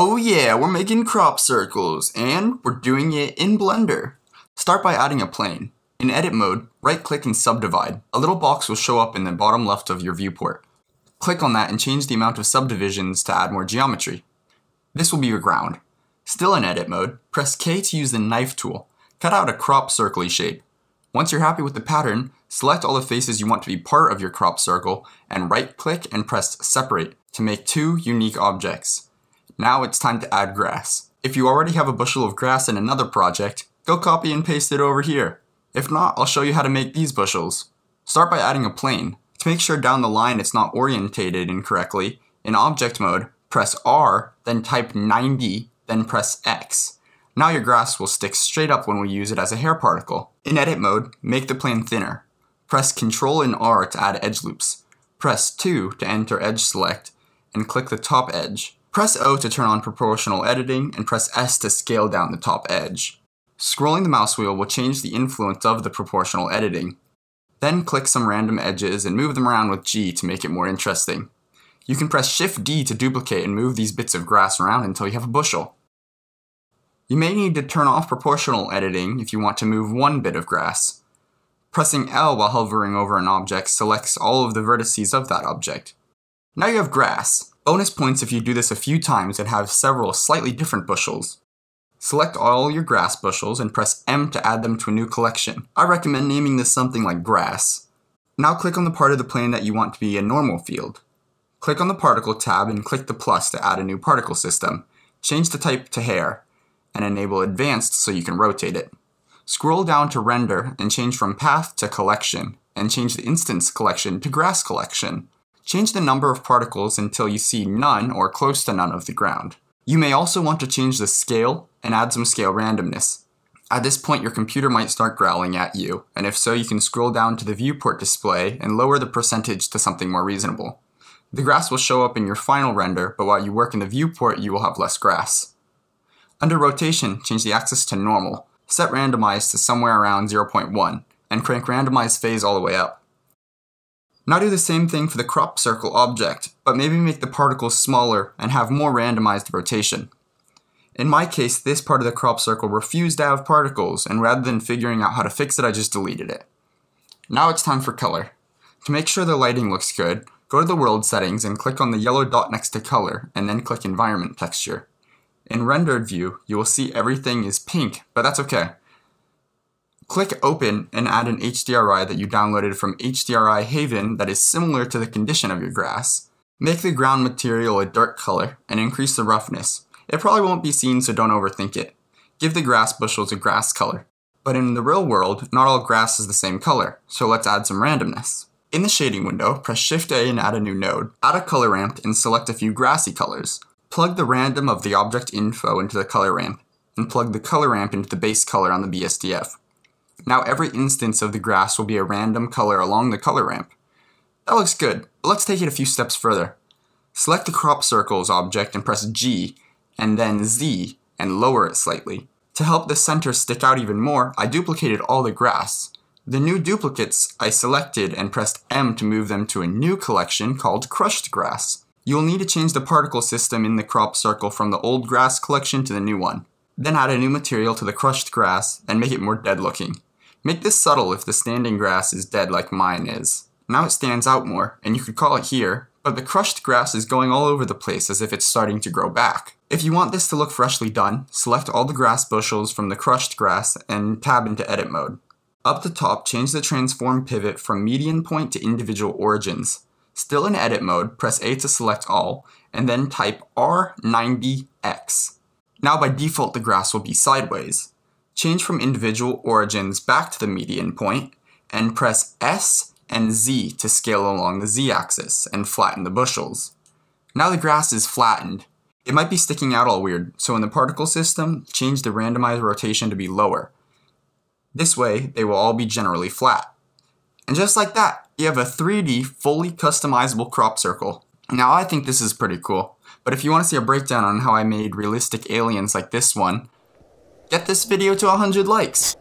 Oh yeah, we're making crop circles, and we're doing it in Blender. Start by adding a plane. In edit mode, right click and subdivide. A little box will show up in the bottom left of your viewport. Click on that and change the amount of subdivisions to add more geometry. This will be your ground. Still in edit mode, press K to use the knife tool. Cut out a crop circly shape. Once you're happy with the pattern, select all the faces you want to be part of your crop circle and right click and press separate to make two unique objects. Now it's time to add grass. If you already have a bushel of grass in another project, go copy and paste it over here. If not, I'll show you how to make these bushels. Start by adding a plane. To make sure down the line it's not orientated incorrectly, in object mode, press R, then type 90, then press X. Now your grass will stick straight up when we use it as a hair particle. In edit mode, make the plane thinner. Press Ctrl and R to add edge loops. Press 2 to enter edge select, and click the top edge. Press O to turn on proportional editing and press S to scale down the top edge. Scrolling the mouse wheel will change the influence of the proportional editing. Then click some random edges and move them around with G to make it more interesting. You can press Shift D to duplicate and move these bits of grass around until you have a bushel. You may need to turn off proportional editing if you want to move one bit of grass. Pressing L while hovering over an object selects all of the vertices of that object. Now you have grass, Bonus points if you do this a few times and have several slightly different bushels. Select all your grass bushels and press M to add them to a new collection. I recommend naming this something like grass. Now click on the part of the plane that you want to be a normal field. Click on the particle tab and click the plus to add a new particle system. Change the type to hair and enable advanced so you can rotate it. Scroll down to render and change from path to collection and change the instance collection to grass collection. Change the number of particles until you see none or close to none of the ground. You may also want to change the scale and add some scale randomness. At this point, your computer might start growling at you, and if so, you can scroll down to the viewport display and lower the percentage to something more reasonable. The grass will show up in your final render, but while you work in the viewport, you will have less grass. Under rotation, change the axis to normal, set randomize to somewhere around 0.1, and crank randomize phase all the way up. Now do the same thing for the crop circle object, but maybe make the particles smaller and have more randomized rotation. In my case, this part of the crop circle refused to have particles, and rather than figuring out how to fix it, I just deleted it. Now it's time for color. To make sure the lighting looks good, go to the world settings and click on the yellow dot next to color, and then click environment texture. In rendered view, you will see everything is pink, but that's okay. Click Open and add an HDRI that you downloaded from HDRI Haven that is similar to the condition of your grass. Make the ground material a dark color and increase the roughness. It probably won't be seen, so don't overthink it. Give the grass bushels a grass color. But in the real world, not all grass is the same color, so let's add some randomness. In the shading window, press Shift A and add a new node. Add a color ramp and select a few grassy colors. Plug the random of the object info into the color ramp, and plug the color ramp into the base color on the BSDF. Now every instance of the grass will be a random color along the color ramp. That looks good, but let's take it a few steps further. Select the crop circles object and press G, and then Z, and lower it slightly. To help the center stick out even more, I duplicated all the grass. The new duplicates I selected and pressed M to move them to a new collection called Crushed Grass. You'll need to change the particle system in the crop circle from the old grass collection to the new one. Then add a new material to the crushed grass and make it more dead looking. Make this subtle if the standing grass is dead like mine is. Now it stands out more, and you could call it here, but the crushed grass is going all over the place as if it's starting to grow back. If you want this to look freshly done, select all the grass bushels from the crushed grass and tab into edit mode. Up the top, change the transform pivot from median point to individual origins. Still in edit mode, press A to select all, and then type R90X. Now by default the grass will be sideways change from individual origins back to the median point, and press S and Z to scale along the z-axis and flatten the bushels. Now the grass is flattened. It might be sticking out all weird, so in the particle system, change the randomized rotation to be lower. This way, they will all be generally flat. And just like that, you have a 3D, fully customizable crop circle. Now I think this is pretty cool, but if you want to see a breakdown on how I made realistic aliens like this one, Get this video to 100 likes.